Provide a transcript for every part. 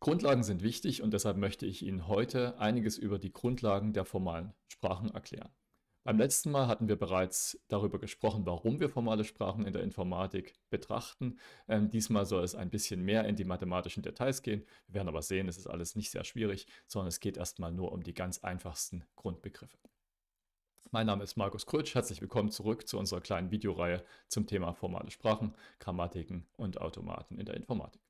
Grundlagen sind wichtig und deshalb möchte ich Ihnen heute einiges über die Grundlagen der formalen Sprachen erklären. Beim letzten Mal hatten wir bereits darüber gesprochen, warum wir formale Sprachen in der Informatik betrachten. Ähm, diesmal soll es ein bisschen mehr in die mathematischen Details gehen. Wir werden aber sehen, es ist alles nicht sehr schwierig, sondern es geht erstmal nur um die ganz einfachsten Grundbegriffe. Mein Name ist Markus Krutsch, herzlich willkommen zurück zu unserer kleinen Videoreihe zum Thema formale Sprachen, Grammatiken und Automaten in der Informatik.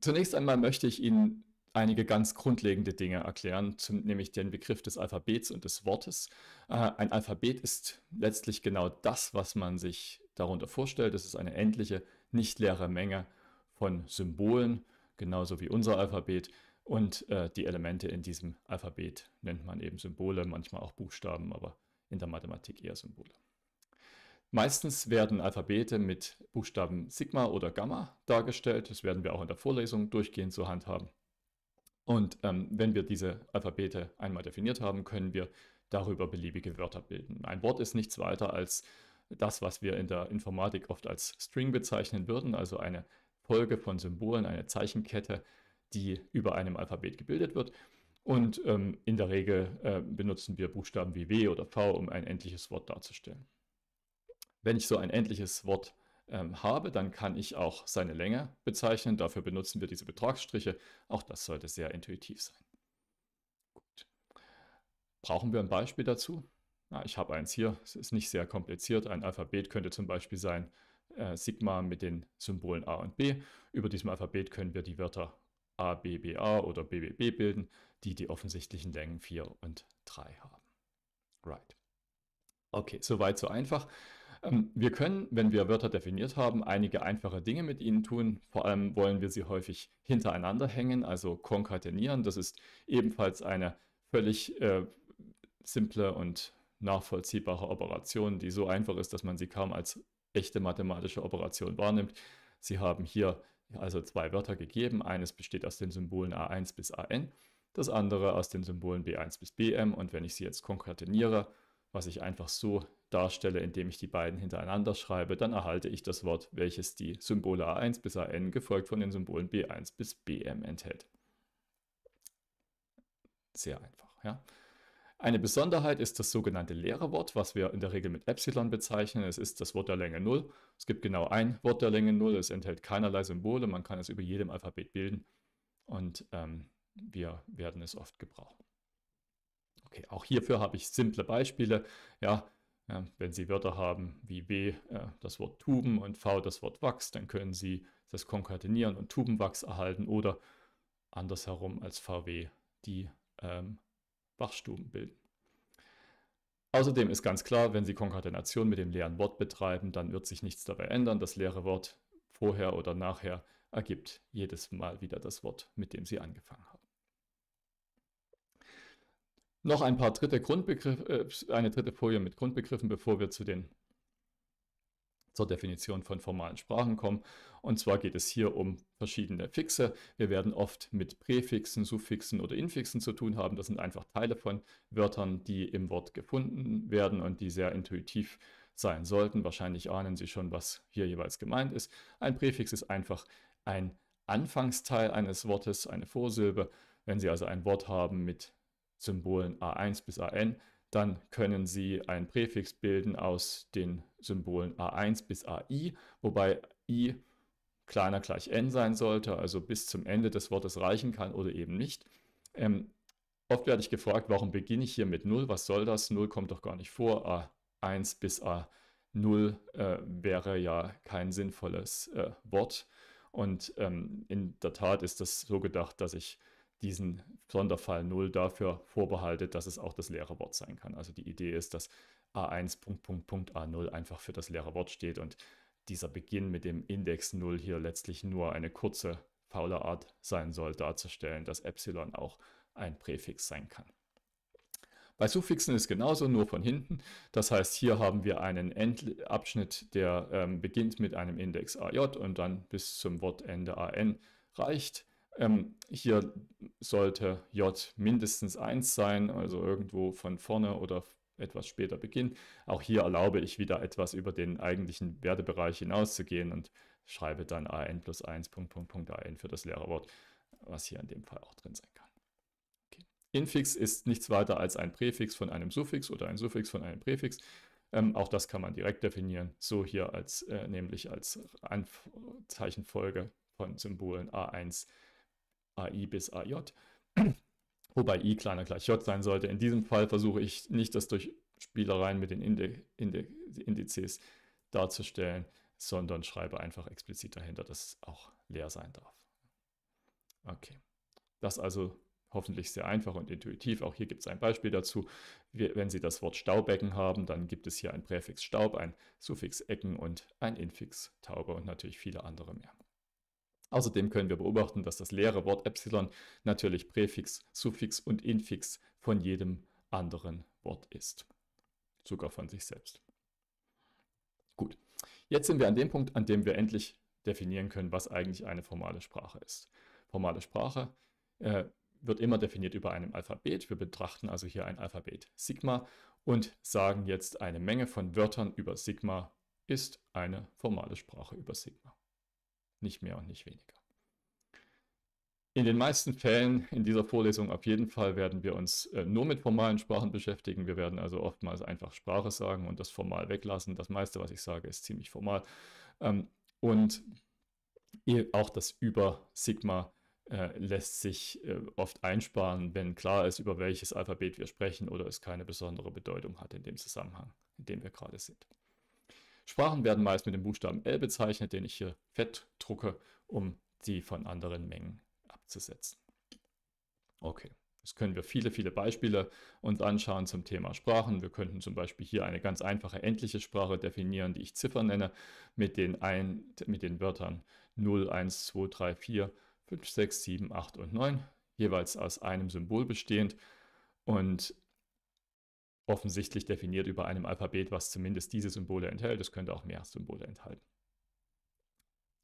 Zunächst einmal möchte ich Ihnen einige ganz grundlegende Dinge erklären, zum, nämlich den Begriff des Alphabets und des Wortes. Äh, ein Alphabet ist letztlich genau das, was man sich darunter vorstellt. Es ist eine endliche, nicht leere Menge von Symbolen, genauso wie unser Alphabet. Und äh, die Elemente in diesem Alphabet nennt man eben Symbole, manchmal auch Buchstaben, aber in der Mathematik eher Symbole. Meistens werden Alphabete mit Buchstaben Sigma oder Gamma dargestellt. Das werden wir auch in der Vorlesung durchgehend zur Hand haben. Und ähm, wenn wir diese Alphabete einmal definiert haben, können wir darüber beliebige Wörter bilden. Ein Wort ist nichts weiter als das, was wir in der Informatik oft als String bezeichnen würden, also eine Folge von Symbolen, eine Zeichenkette, die über einem Alphabet gebildet wird. Und ähm, in der Regel äh, benutzen wir Buchstaben wie W oder V, um ein endliches Wort darzustellen. Wenn ich so ein endliches Wort ähm, habe, dann kann ich auch seine Länge bezeichnen. Dafür benutzen wir diese Betragsstriche. Auch das sollte sehr intuitiv sein. Gut. Brauchen wir ein Beispiel dazu? Na, ich habe eins hier. Es ist nicht sehr kompliziert. Ein Alphabet könnte zum Beispiel sein äh, Sigma mit den Symbolen A und B. Über diesem Alphabet können wir die Wörter A, B, B, A oder B, B, B bilden, die die offensichtlichen Längen 4 und 3 haben. Right. Okay, soweit so einfach. Ähm, wir können, wenn wir Wörter definiert haben, einige einfache Dinge mit ihnen tun. Vor allem wollen wir sie häufig hintereinander hängen, also konkatenieren. Das ist ebenfalls eine völlig äh, simple und nachvollziehbare Operation, die so einfach ist, dass man sie kaum als echte mathematische Operation wahrnimmt. Sie haben hier also zwei Wörter gegeben. Eines besteht aus den Symbolen a1 bis an, das andere aus den Symbolen b1 bis bm. Und wenn ich sie jetzt konkateniere, was ich einfach so darstelle, indem ich die beiden hintereinander schreibe, dann erhalte ich das Wort, welches die Symbole A1 bis AN gefolgt von den Symbolen B1 bis BM enthält. Sehr einfach, ja. Eine Besonderheit ist das sogenannte leere Wort, was wir in der Regel mit Epsilon bezeichnen. Es ist das Wort der Länge 0. Es gibt genau ein Wort der Länge 0. Es enthält keinerlei Symbole. Man kann es über jedem Alphabet bilden. Und ähm, wir werden es oft gebrauchen. Okay, auch hierfür habe ich simple Beispiele. Ja, wenn Sie Wörter haben wie W, äh, das Wort Tuben und V das Wort Wachs, dann können Sie das konkatenieren und Tubenwachs erhalten oder andersherum als VW die ähm, Wachstuben bilden. Außerdem ist ganz klar, wenn Sie Konkatenation mit dem leeren Wort betreiben, dann wird sich nichts dabei ändern. Das leere Wort vorher oder nachher ergibt jedes Mal wieder das Wort, mit dem Sie angefangen haben. Noch ein paar dritte Grundbegriffe, äh, eine dritte Folie mit Grundbegriffen, bevor wir zu den zur Definition von formalen Sprachen kommen. Und zwar geht es hier um verschiedene Fixe. Wir werden oft mit Präfixen, Suffixen oder Infixen zu tun haben. Das sind einfach Teile von Wörtern, die im Wort gefunden werden und die sehr intuitiv sein sollten. Wahrscheinlich ahnen Sie schon, was hier jeweils gemeint ist. Ein Präfix ist einfach ein Anfangsteil eines Wortes, eine Vorsilbe. Wenn Sie also ein Wort haben mit Symbolen A1 bis AN, dann können Sie einen Präfix bilden aus den Symbolen A1 bis AI, wobei I kleiner gleich N sein sollte, also bis zum Ende des Wortes reichen kann oder eben nicht. Ähm, oft werde ich gefragt, warum beginne ich hier mit 0? Was soll das? 0 kommt doch gar nicht vor. A1 bis A0 äh, wäre ja kein sinnvolles äh, Wort. Und ähm, in der Tat ist das so gedacht, dass ich diesen Sonderfall 0 dafür vorbehaltet, dass es auch das leere Wort sein kann. Also die Idee ist, dass A1 A0 einfach für das leere Wort steht und dieser Beginn mit dem Index 0 hier letztlich nur eine kurze faule Art sein soll, darzustellen, dass Epsilon auch ein Präfix sein kann. Bei Suffixen ist genauso, nur von hinten. Das heißt, hier haben wir einen Endabschnitt, der ähm, beginnt mit einem Index AJ und dann bis zum Wortende AN reicht. Ähm, hier sollte J mindestens 1 sein, also irgendwo von vorne oder etwas später beginnen. Auch hier erlaube ich wieder etwas über den eigentlichen Wertebereich hinauszugehen und schreibe dann an plus 1 Punkt, Punkt, Punkt an für das leere Wort, was hier in dem Fall auch drin sein kann. Okay. Infix ist nichts weiter als ein Präfix von einem Suffix oder ein Suffix von einem Präfix. Ähm, auch das kann man direkt definieren, so hier als äh, nämlich als Anzeichenfolge von Symbolen A1 AI bis AJ, wobei I kleiner gleich J sein sollte. In diesem Fall versuche ich nicht, das durch Spielereien mit den Indi Indi Indizes darzustellen, sondern schreibe einfach explizit dahinter, dass es auch leer sein darf. Okay, das also hoffentlich sehr einfach und intuitiv. Auch hier gibt es ein Beispiel dazu. Wenn Sie das Wort Staubecken haben, dann gibt es hier ein Präfix Staub, ein Suffix Ecken und ein Infix Taube und natürlich viele andere mehr. Außerdem können wir beobachten, dass das leere Wort Epsilon natürlich Präfix, Suffix und Infix von jedem anderen Wort ist. Sogar von sich selbst. Gut, jetzt sind wir an dem Punkt, an dem wir endlich definieren können, was eigentlich eine formale Sprache ist. Formale Sprache äh, wird immer definiert über einem Alphabet. Wir betrachten also hier ein Alphabet Sigma und sagen jetzt, eine Menge von Wörtern über Sigma ist eine formale Sprache über Sigma nicht mehr und nicht weniger. In den meisten Fällen in dieser Vorlesung auf jeden Fall werden wir uns äh, nur mit formalen Sprachen beschäftigen. Wir werden also oftmals einfach Sprache sagen und das formal weglassen. Das meiste, was ich sage, ist ziemlich formal. Ähm, und auch das über Sigma äh, lässt sich äh, oft einsparen, wenn klar ist, über welches Alphabet wir sprechen oder es keine besondere Bedeutung hat in dem Zusammenhang, in dem wir gerade sind. Sprachen werden meist mit dem Buchstaben L bezeichnet, den ich hier fett drucke, um die von anderen Mengen abzusetzen. Okay, jetzt können wir viele, viele Beispiele uns anschauen zum Thema Sprachen. Wir könnten zum Beispiel hier eine ganz einfache endliche Sprache definieren, die ich Ziffern nenne, mit den, ein, mit den Wörtern 0, 1, 2, 3, 4, 5, 6, 7, 8 und 9, jeweils aus einem Symbol bestehend. Und offensichtlich definiert über einem Alphabet, was zumindest diese Symbole enthält. Es könnte auch mehr Symbole enthalten.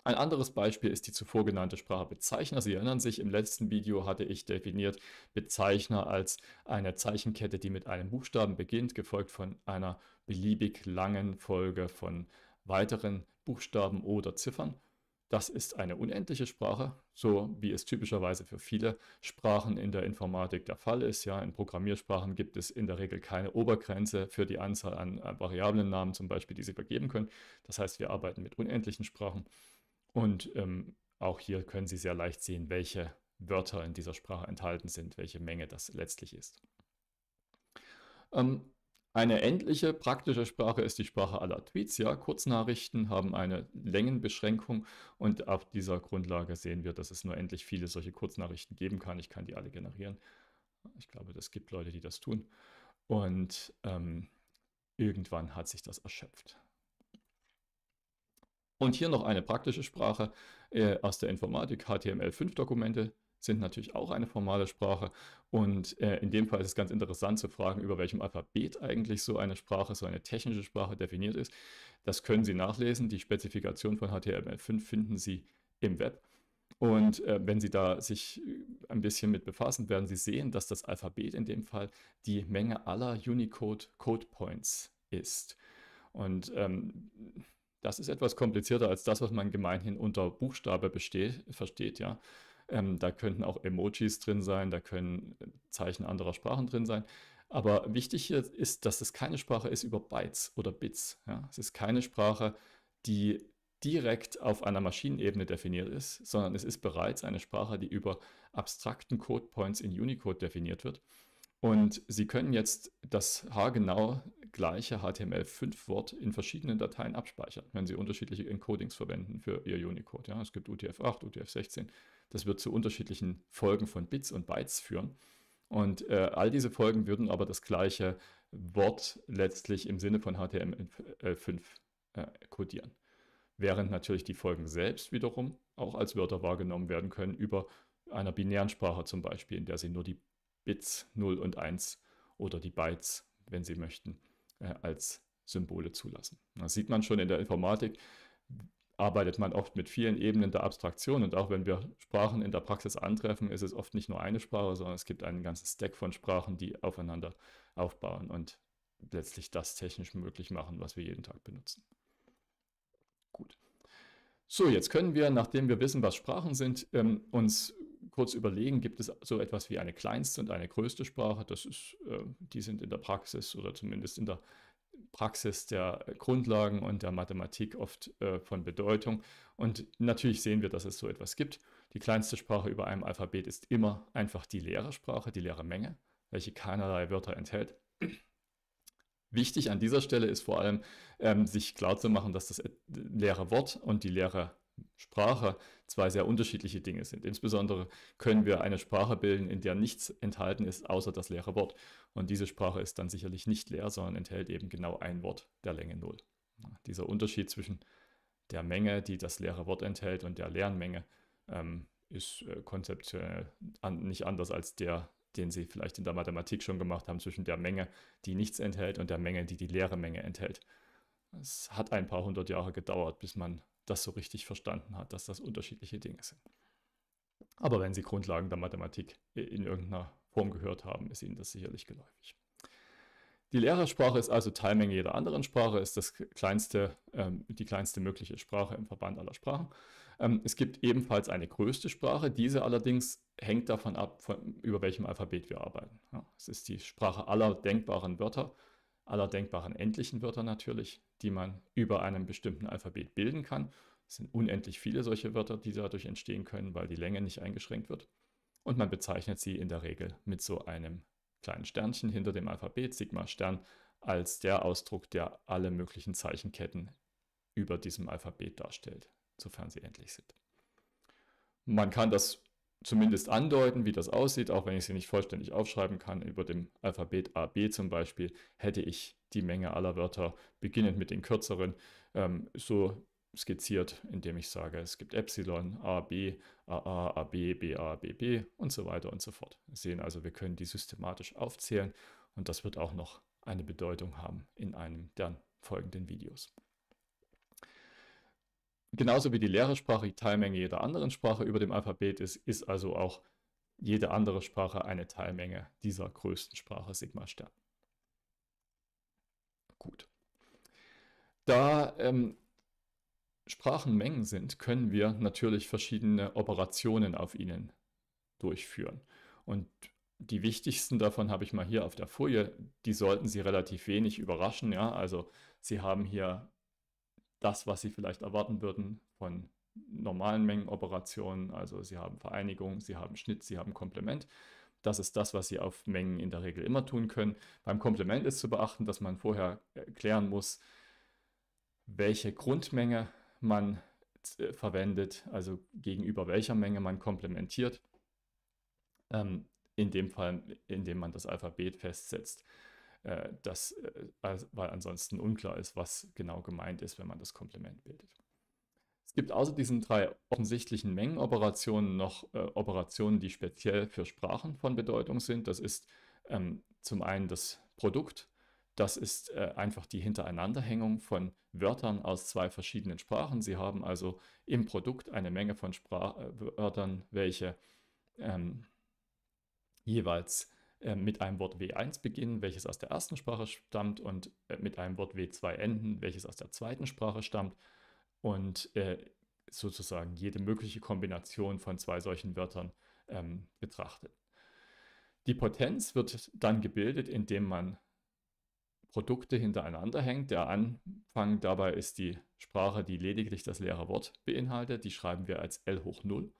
Ein anderes Beispiel ist die zuvor genannte Sprache Bezeichner. Sie erinnern sich, im letzten Video hatte ich definiert Bezeichner als eine Zeichenkette, die mit einem Buchstaben beginnt, gefolgt von einer beliebig langen Folge von weiteren Buchstaben oder Ziffern. Das ist eine unendliche Sprache, so wie es typischerweise für viele Sprachen in der Informatik der Fall ist. Ja, in Programmiersprachen gibt es in der Regel keine Obergrenze für die Anzahl an äh, Variablennamen zum Beispiel, die sie vergeben können. Das heißt, wir arbeiten mit unendlichen Sprachen und ähm, auch hier können Sie sehr leicht sehen, welche Wörter in dieser Sprache enthalten sind, welche Menge das letztlich ist. Ähm, eine endliche praktische Sprache ist die Sprache aller Tweets. Ja, Kurznachrichten haben eine Längenbeschränkung und auf dieser Grundlage sehen wir, dass es nur endlich viele solche Kurznachrichten geben kann. Ich kann die alle generieren. Ich glaube, es gibt Leute, die das tun. Und ähm, irgendwann hat sich das erschöpft. Und hier noch eine praktische Sprache äh, aus der Informatik, HTML5-Dokumente sind natürlich auch eine formale Sprache. Und äh, in dem Fall ist es ganz interessant zu fragen, über welchem Alphabet eigentlich so eine Sprache, so eine technische Sprache definiert ist. Das können Sie nachlesen. Die Spezifikation von HTML5 finden Sie im Web. Und äh, wenn Sie da sich äh, ein bisschen mit befassen, werden Sie sehen, dass das Alphabet in dem Fall die Menge aller Unicode Code Points ist. Und ähm, das ist etwas komplizierter als das, was man gemeinhin unter Buchstabe besteht, versteht, ja. Ähm, da könnten auch Emojis drin sein, da können äh, Zeichen anderer Sprachen drin sein. Aber wichtig hier ist, dass es keine Sprache ist über Bytes oder Bits. Ja? Es ist keine Sprache, die direkt auf einer Maschinenebene definiert ist, sondern es ist bereits eine Sprache, die über abstrakten Codepoints in Unicode definiert wird. Und Sie können jetzt das haargenau gleiche HTML5-Wort in verschiedenen Dateien abspeichern, wenn Sie unterschiedliche Encodings verwenden für Ihr Unicode. Ja, es gibt UTF-8, UTF-16, das wird zu unterschiedlichen Folgen von Bits und Bytes führen. Und äh, all diese Folgen würden aber das gleiche Wort letztlich im Sinne von HTML5 äh, codieren. Äh, Während natürlich die Folgen selbst wiederum auch als Wörter wahrgenommen werden können über einer binären Sprache zum Beispiel, in der sie nur die Bits 0 und 1 oder die Bytes, wenn sie möchten, äh, als Symbole zulassen. Das sieht man schon in der Informatik, arbeitet man oft mit vielen Ebenen der Abstraktion und auch wenn wir Sprachen in der Praxis antreffen, ist es oft nicht nur eine Sprache, sondern es gibt einen ganzen Stack von Sprachen, die aufeinander aufbauen und letztlich das technisch möglich machen, was wir jeden Tag benutzen. Gut. So, jetzt können wir, nachdem wir wissen, was Sprachen sind, ähm, uns kurz überlegen, gibt es so etwas wie eine kleinste und eine größte Sprache? Das ist, äh, die sind in der Praxis oder zumindest in der Praxis der Grundlagen und der Mathematik oft äh, von Bedeutung. Und natürlich sehen wir, dass es so etwas gibt. Die kleinste Sprache über einem Alphabet ist immer einfach die leere Sprache, die leere Menge, welche keinerlei Wörter enthält. Wichtig an dieser Stelle ist vor allem, ähm, sich klarzumachen, dass das leere Wort und die leere Sprache zwei sehr unterschiedliche Dinge sind. Insbesondere können wir eine Sprache bilden, in der nichts enthalten ist, außer das leere Wort. Und diese Sprache ist dann sicherlich nicht leer, sondern enthält eben genau ein Wort der Länge 0. Dieser Unterschied zwischen der Menge, die das leere Wort enthält, und der leeren Menge ähm, ist äh, konzeptionell an, nicht anders als der, den Sie vielleicht in der Mathematik schon gemacht haben, zwischen der Menge, die nichts enthält, und der Menge, die die leere Menge enthält. Es hat ein paar hundert Jahre gedauert, bis man das so richtig verstanden hat, dass das unterschiedliche Dinge sind. Aber wenn Sie Grundlagen der Mathematik in irgendeiner Form gehört haben, ist Ihnen das sicherlich geläufig. Die Lehrersprache ist also Teilmenge jeder anderen Sprache, ist das kleinste, ähm, die kleinste mögliche Sprache im Verband aller Sprachen. Ähm, es gibt ebenfalls eine größte Sprache, diese allerdings hängt davon ab, von, über welchem Alphabet wir arbeiten. Ja, es ist die Sprache aller denkbaren Wörter, aller denkbaren endlichen Wörter natürlich die man über einem bestimmten Alphabet bilden kann. Es sind unendlich viele solche Wörter, die dadurch entstehen können, weil die Länge nicht eingeschränkt wird. Und man bezeichnet sie in der Regel mit so einem kleinen Sternchen hinter dem Alphabet, Sigma Stern, als der Ausdruck, der alle möglichen Zeichenketten über diesem Alphabet darstellt, sofern sie endlich sind. Man kann das zumindest andeuten, wie das aussieht, auch wenn ich sie nicht vollständig aufschreiben kann. Über dem Alphabet AB zum Beispiel hätte ich die Menge aller Wörter, beginnend mit den kürzeren, ähm, so skizziert, indem ich sage, es gibt Epsilon, AB, AA, AB, BA, BB und so weiter und so fort. Wir sehen also, wir können die systematisch aufzählen und das wird auch noch eine Bedeutung haben in einem der folgenden Videos genauso wie die Lehrersprache die Teilmenge jeder anderen Sprache über dem Alphabet ist, ist also auch jede andere Sprache eine Teilmenge dieser größten Sprache Sigma Stern. Gut. Da ähm, Sprachen Mengen sind, können wir natürlich verschiedene Operationen auf ihnen durchführen. Und die wichtigsten davon habe ich mal hier auf der Folie. Die sollten Sie relativ wenig überraschen. Ja? Also Sie haben hier das, was sie vielleicht erwarten würden von normalen Mengenoperationen. Also sie haben Vereinigung, sie haben Schnitt, sie haben Komplement. Das ist das, was sie auf Mengen in der Regel immer tun können. Beim Komplement ist zu beachten, dass man vorher klären muss, welche Grundmenge man äh, verwendet, also gegenüber welcher Menge man komplementiert. Ähm, in dem Fall, indem man das Alphabet festsetzt äh, das, äh, weil ansonsten unklar ist, was genau gemeint ist, wenn man das Komplement bildet. Es gibt außer diesen drei offensichtlichen Mengenoperationen noch äh, Operationen, die speziell für Sprachen von Bedeutung sind. Das ist ähm, zum einen das Produkt, das ist äh, einfach die Hintereinanderhängung von Wörtern aus zwei verschiedenen Sprachen. Sie haben also im Produkt eine Menge von Sprach äh, Wörtern, welche ähm, jeweils äh, mit einem Wort W1 beginnen, welches aus der ersten Sprache stammt, und äh, mit einem Wort W2 enden, welches aus der zweiten Sprache stammt. Und äh, sozusagen jede mögliche Kombination von zwei solchen Wörtern ähm, betrachtet. Die Potenz wird dann gebildet, indem man Produkte hintereinander hängt. Der Anfang dabei ist die Sprache, die lediglich das leere Wort beinhaltet. Die schreiben wir als L hoch 0.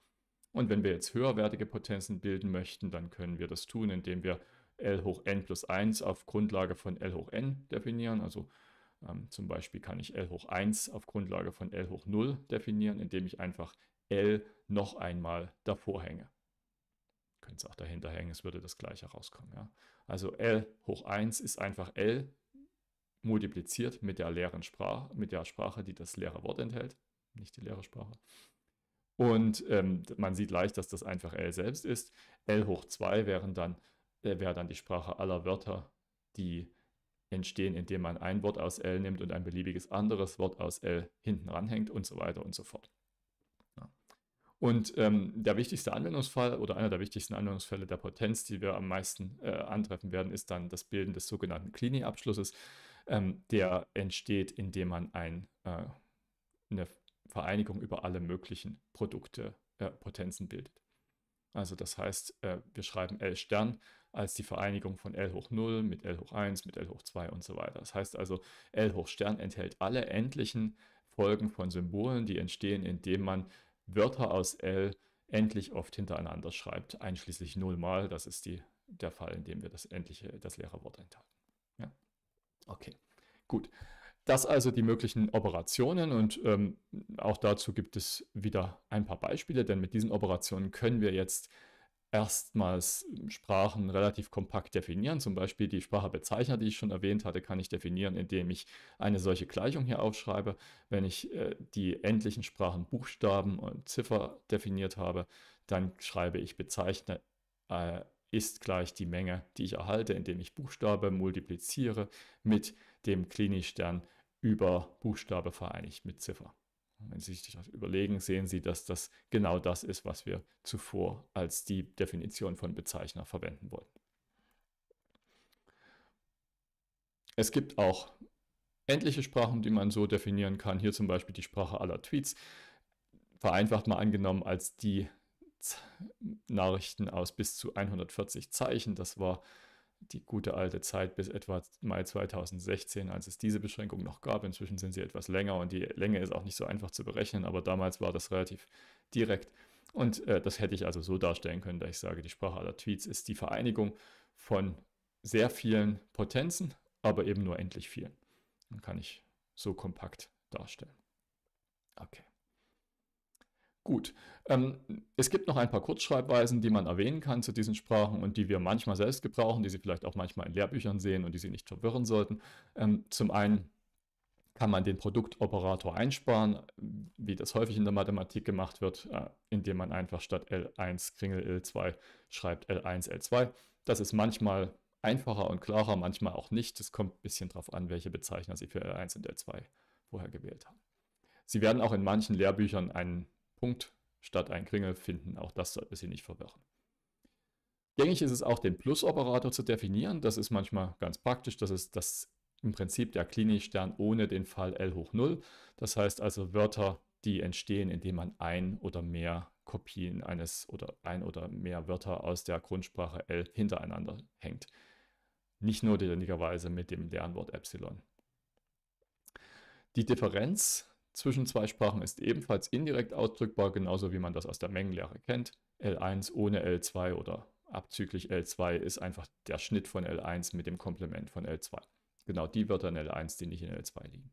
Und wenn wir jetzt höherwertige Potenzen bilden möchten, dann können wir das tun, indem wir L hoch n plus 1 auf Grundlage von L hoch n definieren. Also ähm, zum Beispiel kann ich L hoch 1 auf Grundlage von L hoch 0 definieren, indem ich einfach L noch einmal davor hänge. könnte es auch dahinter hängen, es würde das gleiche rauskommen. Ja? Also L hoch 1 ist einfach L multipliziert mit der leeren Sprache, mit der Sprache, die das leere Wort enthält, nicht die leere Sprache. Und ähm, man sieht leicht, dass das einfach L selbst ist. L hoch 2 wären dann, äh, wäre dann die Sprache aller Wörter, die entstehen, indem man ein Wort aus L nimmt und ein beliebiges anderes Wort aus L hinten ranhängt und so weiter und so fort. Ja. Und ähm, der wichtigste Anwendungsfall oder einer der wichtigsten Anwendungsfälle der Potenz, die wir am meisten äh, antreffen werden, ist dann das Bilden des sogenannten Klini-Abschlusses. Ähm, der entsteht, indem man ein, äh, eine Vereinigung über alle möglichen Produkte, äh, Potenzen bildet. Also das heißt, äh, wir schreiben L Stern als die Vereinigung von L hoch 0 mit L hoch 1 mit L hoch 2 und so weiter. Das heißt also, L hoch Stern enthält alle endlichen Folgen von Symbolen, die entstehen, indem man Wörter aus L endlich oft hintereinander schreibt, einschließlich 0 mal. Das ist die, der Fall, in dem wir das endliche, das leere Wort enthalten. Ja? Okay, gut. Das also die möglichen Operationen und ähm, auch dazu gibt es wieder ein paar Beispiele, denn mit diesen Operationen können wir jetzt erstmals Sprachen relativ kompakt definieren. Zum Beispiel die Sprache Bezeichner, die ich schon erwähnt hatte, kann ich definieren, indem ich eine solche Gleichung hier aufschreibe. Wenn ich äh, die endlichen Sprachen Buchstaben und Ziffer definiert habe, dann schreibe ich Bezeichner äh, ist gleich die Menge, die ich erhalte, indem ich Buchstabe multipliziere mit dem klinisch dann über Buchstabe vereinigt mit Ziffer. Wenn Sie sich das überlegen, sehen Sie, dass das genau das ist, was wir zuvor als die Definition von Bezeichner verwenden wollten. Es gibt auch endliche Sprachen, die man so definieren kann. Hier zum Beispiel die Sprache aller Tweets. Vereinfacht mal angenommen als die Nachrichten aus bis zu 140 Zeichen. Das war die gute alte Zeit bis etwa Mai 2016, als es diese Beschränkung noch gab. Inzwischen sind sie etwas länger und die Länge ist auch nicht so einfach zu berechnen, aber damals war das relativ direkt. Und äh, das hätte ich also so darstellen können, dass ich sage, die Sprache aller Tweets ist die Vereinigung von sehr vielen Potenzen, aber eben nur endlich vielen. Dann kann ich so kompakt darstellen. Okay. Gut, ähm, es gibt noch ein paar Kurzschreibweisen, die man erwähnen kann zu diesen Sprachen und die wir manchmal selbst gebrauchen, die Sie vielleicht auch manchmal in Lehrbüchern sehen und die Sie nicht verwirren sollten. Ähm, zum einen kann man den Produktoperator einsparen, wie das häufig in der Mathematik gemacht wird, äh, indem man einfach statt L1 Kringel L2 schreibt L1 L2. Das ist manchmal einfacher und klarer, manchmal auch nicht. Es kommt ein bisschen darauf an, welche Bezeichner Sie für L1 und L2 vorher gewählt haben. Sie werden auch in manchen Lehrbüchern einen Punkt statt ein Kringel finden. Auch das sollte Sie nicht verwirren. Gängig ist es auch, den Plus-Operator zu definieren. Das ist manchmal ganz praktisch. Das ist das im Prinzip der Klinikstern ohne den Fall L hoch 0. Das heißt also Wörter, die entstehen, indem man ein oder mehr Kopien eines oder ein oder mehr Wörter aus der Grundsprache L hintereinander hängt. Nicht notwendigerweise mit dem Lernwort Epsilon. Die Differenz zwischen zwei Sprachen ist ebenfalls indirekt ausdrückbar, genauso wie man das aus der Mengenlehre kennt. L1 ohne L2 oder abzüglich L2 ist einfach der Schnitt von L1 mit dem Komplement von L2. Genau die Wörter in L1, die nicht in L2 liegen.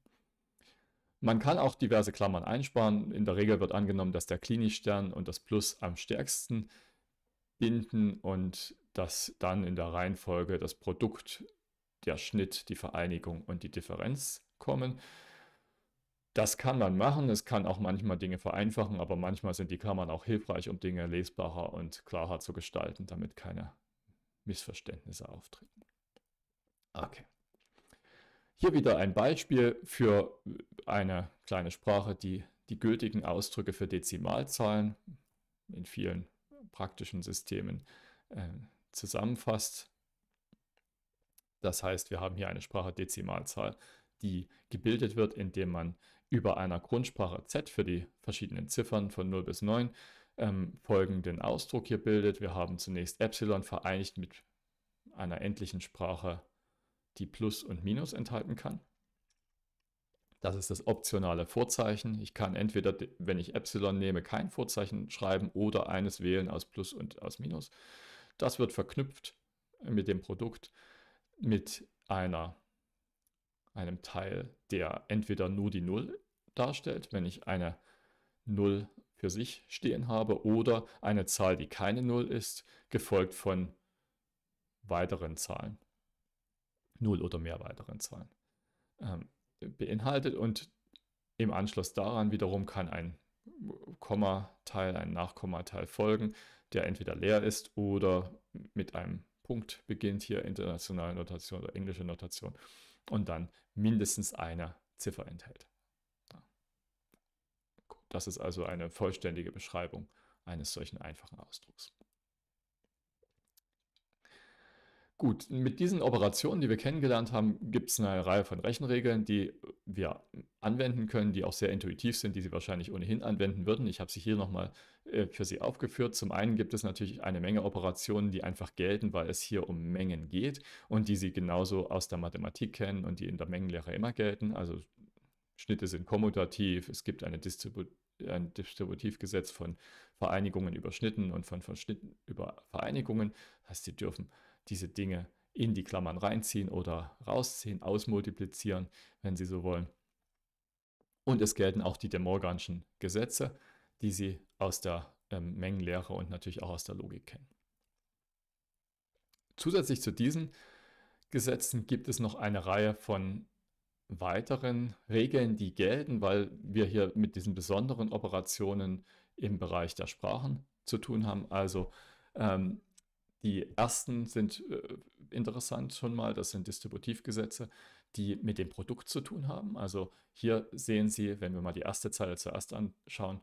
Man kann auch diverse Klammern einsparen. In der Regel wird angenommen, dass der klinisch und das Plus am stärksten binden und dass dann in der Reihenfolge das Produkt, der Schnitt, die Vereinigung und die Differenz kommen. Das kann man machen, es kann auch manchmal Dinge vereinfachen, aber manchmal sind die Klammern auch hilfreich, um Dinge lesbarer und klarer zu gestalten, damit keine Missverständnisse auftreten. Okay. Hier wieder ein Beispiel für äh, eine kleine Sprache, die die gültigen Ausdrücke für Dezimalzahlen in vielen praktischen Systemen äh, zusammenfasst. Das heißt, wir haben hier eine Sprache Dezimalzahl, die gebildet wird, indem man über einer Grundsprache Z für die verschiedenen Ziffern von 0 bis 9 ähm, folgenden Ausdruck hier bildet. Wir haben zunächst Epsilon vereinigt mit einer endlichen Sprache, die Plus und Minus enthalten kann. Das ist das optionale Vorzeichen. Ich kann entweder, wenn ich Epsilon nehme, kein Vorzeichen schreiben oder eines wählen aus Plus und aus Minus. Das wird verknüpft mit dem Produkt mit einer einem Teil, der entweder nur die 0 darstellt, wenn ich eine 0 für sich stehen habe, oder eine Zahl, die keine 0 ist, gefolgt von weiteren Zahlen. 0 oder mehr weiteren Zahlen ähm, beinhaltet und im Anschluss daran wiederum kann ein Komma-Teil, ein Nachkommateil folgen, der entweder leer ist oder mit einem Punkt beginnt hier internationale Notation oder englische Notation und dann mindestens eine Ziffer enthält. Das ist also eine vollständige Beschreibung eines solchen einfachen Ausdrucks. Gut, mit diesen Operationen, die wir kennengelernt haben, gibt es eine Reihe von Rechenregeln, die wir anwenden können, die auch sehr intuitiv sind, die Sie wahrscheinlich ohnehin anwenden würden. Ich habe sie hier nochmal äh, für Sie aufgeführt. Zum einen gibt es natürlich eine Menge Operationen, die einfach gelten, weil es hier um Mengen geht und die Sie genauso aus der Mathematik kennen und die in der Mengenlehre immer gelten. Also Schnitte sind kommutativ, es gibt eine Distribu ein Distributivgesetz von Vereinigungen über Schnitten und von Verschnitten über Vereinigungen. Das heißt, Sie dürfen diese Dinge in die Klammern reinziehen oder rausziehen, ausmultiplizieren, wenn Sie so wollen. Und es gelten auch die De Morganschen Gesetze die sie aus der ähm, Mengenlehre und natürlich auch aus der Logik kennen. Zusätzlich zu diesen Gesetzen gibt es noch eine Reihe von weiteren Regeln, die gelten, weil wir hier mit diesen besonderen Operationen im Bereich der Sprachen zu tun haben. Also ähm, die ersten sind äh, interessant schon mal, das sind Distributivgesetze, die mit dem Produkt zu tun haben. Also hier sehen Sie, wenn wir mal die erste Zeile zuerst anschauen,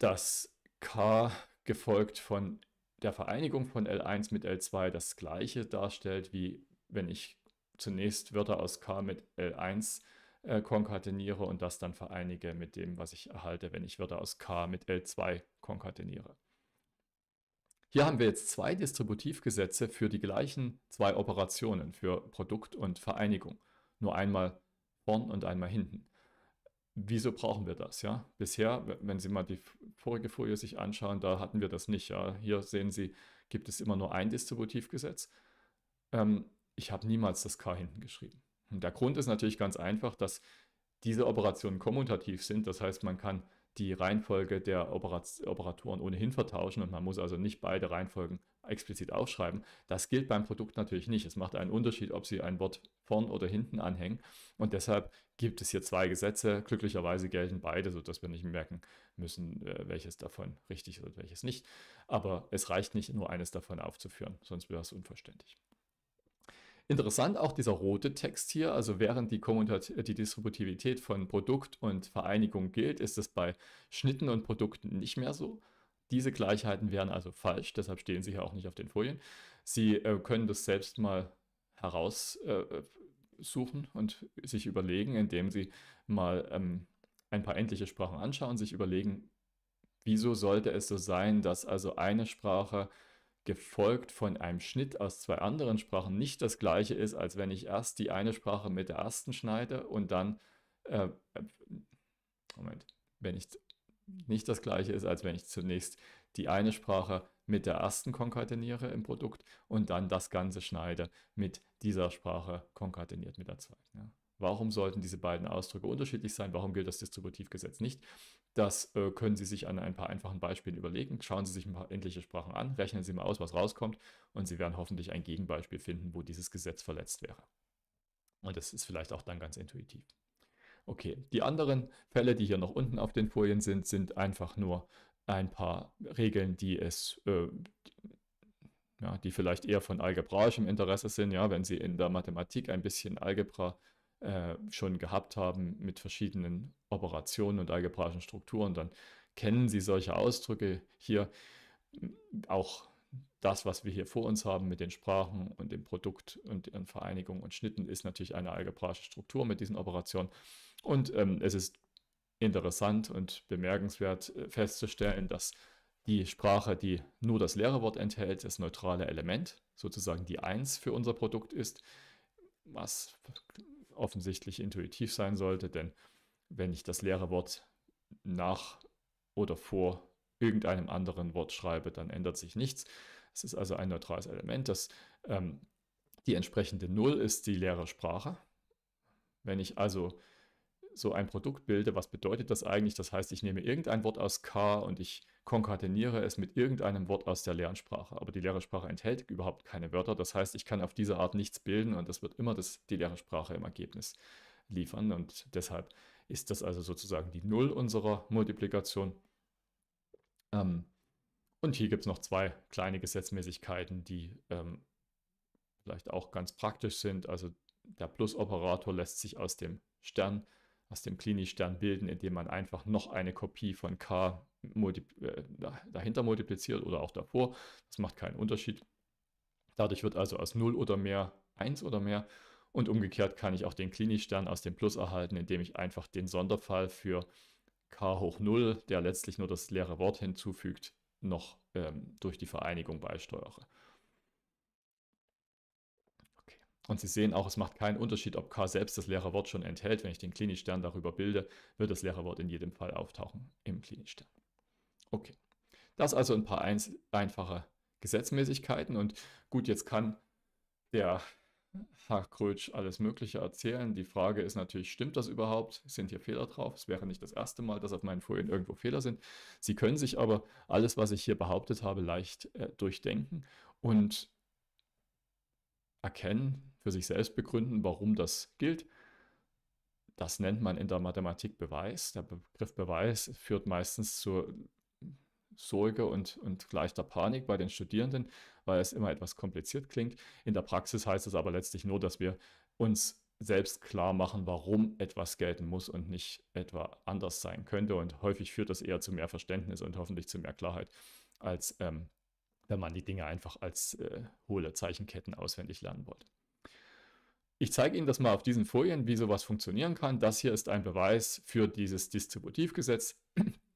dass K gefolgt von der Vereinigung von L1 mit L2 das gleiche darstellt, wie wenn ich zunächst Wörter aus K mit L1 äh, konkateniere und das dann vereinige mit dem, was ich erhalte, wenn ich Wörter aus K mit L2 konkateniere. Hier haben wir jetzt zwei Distributivgesetze für die gleichen zwei Operationen, für Produkt und Vereinigung. Nur einmal vorn und einmal hinten wieso brauchen wir das? Ja? Bisher, wenn Sie mal die vorige Folie sich anschauen, da hatten wir das nicht. Ja? Hier sehen Sie, gibt es immer nur ein Distributivgesetz. Ähm, ich habe niemals das K hinten geschrieben. Und der Grund ist natürlich ganz einfach, dass diese Operationen kommutativ sind. Das heißt, man kann die Reihenfolge der Operatoren ohnehin vertauschen und man muss also nicht beide Reihenfolgen explizit aufschreiben. Das gilt beim Produkt natürlich nicht. Es macht einen Unterschied, ob Sie ein Wort vorn oder hinten anhängen und deshalb gibt es hier zwei Gesetze. Glücklicherweise gelten beide, sodass wir nicht merken müssen, äh, welches davon richtig ist und welches nicht. Aber es reicht nicht, nur eines davon aufzuführen, sonst wäre es unverständlich. Interessant auch dieser rote Text hier, also während die, die, Distributivität von Produkt und Vereinigung gilt, ist es bei Schnitten und Produkten nicht mehr so. Diese Gleichheiten wären also falsch, deshalb stehen sie hier auch nicht auf den Folien. Sie äh, können das selbst mal heraussuchen äh, und sich überlegen, indem Sie mal ähm, ein paar endliche Sprachen anschauen, sich überlegen, wieso sollte es so sein, dass also eine Sprache gefolgt von einem Schnitt aus zwei anderen Sprachen nicht das gleiche ist, als wenn ich erst die eine Sprache mit der ersten schneide und dann, äh, äh Moment, wenn ich nicht das gleiche ist, als wenn ich zunächst die eine Sprache mit der ersten konkateniere im Produkt und dann das Ganze schneide mit dieser Sprache konkateniert mit der zweiten. Ja. Warum sollten diese beiden Ausdrücke unterschiedlich sein? Warum gilt das Distributivgesetz nicht? Das äh, können Sie sich an ein paar einfachen Beispielen überlegen. Schauen Sie sich ein paar endliche Sprachen an, rechnen Sie mal aus, was rauskommt und Sie werden hoffentlich ein Gegenbeispiel finden, wo dieses Gesetz verletzt wäre. Und das ist vielleicht auch dann ganz intuitiv. Okay, die anderen Fälle, die hier noch unten auf den Folien sind, sind einfach nur ein paar Regeln, die es, äh, ja, die vielleicht eher von algebraischem Interesse sind. Ja, wenn Sie in der Mathematik ein bisschen Algebra äh, schon gehabt haben mit verschiedenen Operationen und algebraischen Strukturen, dann kennen Sie solche Ausdrücke hier. Auch das, was wir hier vor uns haben mit den Sprachen und dem Produkt und ihren Vereinigungen und Schnitten, ist natürlich eine algebraische Struktur mit diesen Operationen. Und ähm, es ist interessant und bemerkenswert äh, festzustellen, dass die Sprache, die nur das leere Wort enthält, das neutrale Element, sozusagen die 1 für unser Produkt ist, was offensichtlich intuitiv sein sollte, denn wenn ich das leere Wort nach oder vor irgendeinem anderen Wort schreibe, dann ändert sich nichts. Es ist also ein neutrales Element. Das, ähm, die entsprechende Null ist die leere Sprache. Wenn ich also so ein Produkt bilde, was bedeutet das eigentlich? Das heißt, ich nehme irgendein Wort aus K und ich konkateniere es mit irgendeinem Wort aus der Lernsprache. Aber die Lehrersprache enthält überhaupt keine Wörter. Das heißt, ich kann auf diese Art nichts bilden und das wird immer das, die Lehrersprache im Ergebnis liefern. Und deshalb ist das also sozusagen die Null unserer Multiplikation. Ähm, und hier gibt es noch zwei kleine Gesetzmäßigkeiten, die ähm, vielleicht auch ganz praktisch sind. Also der Plus-Operator lässt sich aus dem Stern aus dem Klinistern bilden, indem man einfach noch eine Kopie von K multi äh, dahinter multipliziert oder auch davor. Das macht keinen Unterschied. Dadurch wird also aus 0 oder mehr 1 oder mehr. Und umgekehrt kann ich auch den Klinistern aus dem Plus erhalten, indem ich einfach den Sonderfall für k hoch 0, der letztlich nur das leere Wort hinzufügt, noch ähm, durch die Vereinigung beisteuere. Und Sie sehen auch, es macht keinen Unterschied, ob K selbst das leere Wort schon enthält. Wenn ich den Klinikstern darüber bilde, wird das leere Wort in jedem Fall auftauchen im Klinikstern. Okay, das also ein paar einfache Gesetzmäßigkeiten. Und gut, jetzt kann der Herr Krötsch alles Mögliche erzählen. Die Frage ist natürlich, stimmt das überhaupt? Sind hier Fehler drauf? Es wäre nicht das erste Mal, dass auf meinen Folien irgendwo Fehler sind. Sie können sich aber alles, was ich hier behauptet habe, leicht äh, durchdenken und erkennen, für sich selbst begründen, warum das gilt. Das nennt man in der Mathematik Beweis. Der Begriff Beweis führt meistens zur Sorge und, und leichter Panik bei den Studierenden, weil es immer etwas kompliziert klingt. In der Praxis heißt es aber letztlich nur, dass wir uns selbst klar machen, warum etwas gelten muss und nicht etwa anders sein könnte. Und häufig führt das eher zu mehr Verständnis und hoffentlich zu mehr Klarheit, als ähm, wenn man die Dinge einfach als äh, hohle Zeichenketten auswendig lernen wollte. Ich zeige Ihnen das mal auf diesen Folien, wie sowas funktionieren kann. Das hier ist ein Beweis für dieses Distributivgesetz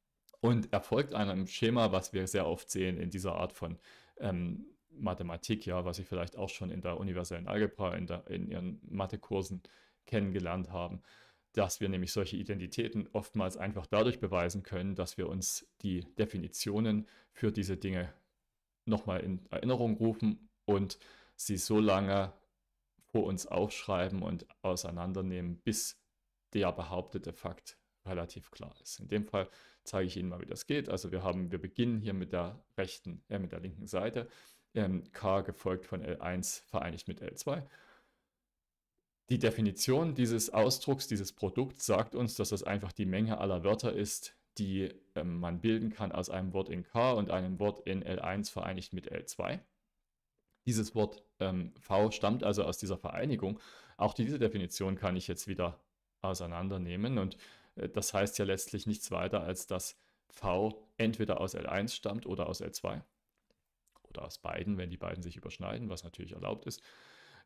und erfolgt einem Schema, was wir sehr oft sehen in dieser Art von ähm, Mathematik, ja, was Sie vielleicht auch schon in der universellen Algebra, in, der, in Ihren Mathekursen kennengelernt haben, dass wir nämlich solche Identitäten oftmals einfach dadurch beweisen können, dass wir uns die Definitionen für diese Dinge nochmal in Erinnerung rufen und sie so lange vor uns aufschreiben und auseinandernehmen, bis der behauptete Fakt relativ klar ist. In dem Fall zeige ich Ihnen mal, wie das geht. Also wir haben, wir beginnen hier mit der rechten, äh, mit der linken Seite. Ähm, K gefolgt von L1 vereinigt mit L2. Die Definition dieses Ausdrucks, dieses Produkts sagt uns, dass das einfach die Menge aller Wörter ist, die ähm, man bilden kann aus einem Wort in K und einem Wort in L1 vereinigt mit L2. Dieses Wort ähm, V stammt also aus dieser Vereinigung. Auch diese Definition kann ich jetzt wieder auseinandernehmen und äh, das heißt ja letztlich nichts weiter, als dass V entweder aus L1 stammt oder aus L2 oder aus beiden, wenn die beiden sich überschneiden, was natürlich erlaubt ist.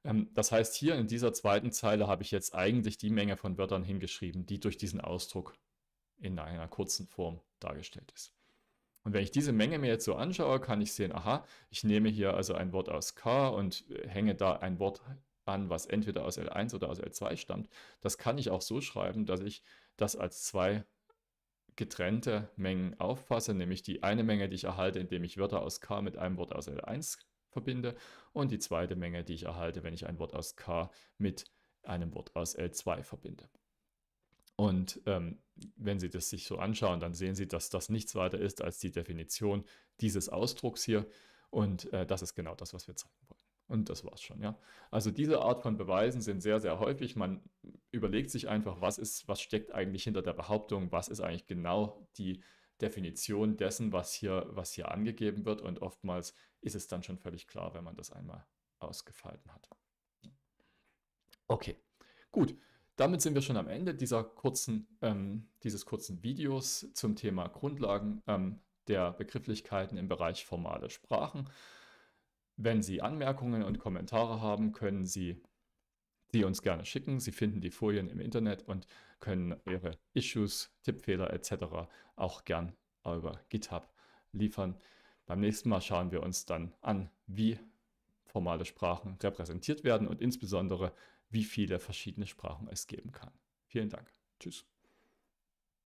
Ähm, das heißt, hier in dieser zweiten Zeile habe ich jetzt eigentlich die Menge von Wörtern hingeschrieben, die durch diesen Ausdruck in einer kurzen Form dargestellt ist. Und wenn ich diese Menge mir jetzt so anschaue, kann ich sehen, aha, ich nehme hier also ein Wort aus K und äh, hänge da ein Wort an, was entweder aus L1 oder aus L2 stammt. Das kann ich auch so schreiben, dass ich das als zwei getrennte Mengen auffasse, nämlich die eine Menge, die ich erhalte, indem ich Wörter aus K mit einem Wort aus L1 verbinde und die zweite Menge, die ich erhalte, wenn ich ein Wort aus K mit einem Wort aus L2 verbinde. Und ähm, wenn Sie das sich so anschauen, dann sehen Sie, dass das nichts weiter ist als die Definition dieses Ausdrucks hier. Und äh, das ist genau das, was wir zeigen wollen. Und das war's schon, ja. Also diese Art von Beweisen sind sehr, sehr häufig. Man überlegt sich einfach, was ist, was steckt eigentlich hinter der Behauptung, was ist eigentlich genau die Definition dessen, was hier, was hier angegeben wird. Und oftmals ist es dann schon völlig klar, wenn man das einmal ausgefalten hat. Okay, gut. Damit sind wir schon am Ende dieser kurzen, ähm, dieses kurzen Videos zum Thema Grundlagen ähm, der Begrifflichkeiten im Bereich formale Sprachen. Wenn Sie Anmerkungen und Kommentare haben, können Sie die uns gerne schicken. Sie finden die Folien im Internet und können Ihre Issues, Tippfehler etc. auch gern über GitHub liefern. Beim nächsten Mal schauen wir uns dann an, wie formale Sprachen repräsentiert werden und insbesondere, wie viele verschiedene Sprachen es geben kann. Vielen Dank. Tschüss.